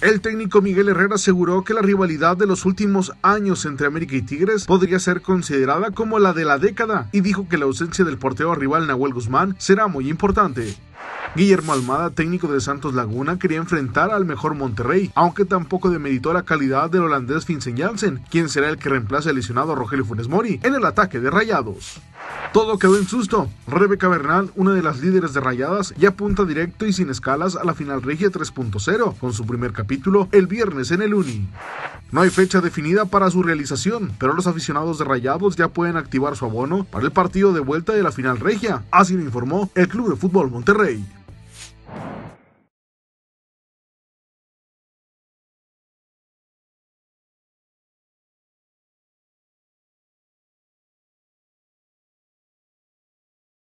El técnico Miguel Herrera aseguró que la rivalidad de los últimos años entre América y Tigres podría ser considerada como la de la década y dijo que la ausencia del porteo rival Nahuel Guzmán será muy importante. Guillermo Almada, técnico de Santos Laguna, quería enfrentar al mejor Monterrey, aunque tampoco demeritó la calidad del holandés Vincent Janssen, quien será el que reemplace al lesionado Rogelio Funes Mori en el ataque de Rayados. Todo quedó en susto. Rebeca Bernal, una de las líderes de Rayadas, ya apunta directo y sin escalas a la final regia 3.0 con su primer capítulo el viernes en el Uni. No hay fecha definida para su realización, pero los aficionados de Rayados ya pueden activar su abono para el partido de vuelta de la final regia, así lo informó el Club de Fútbol Monterrey.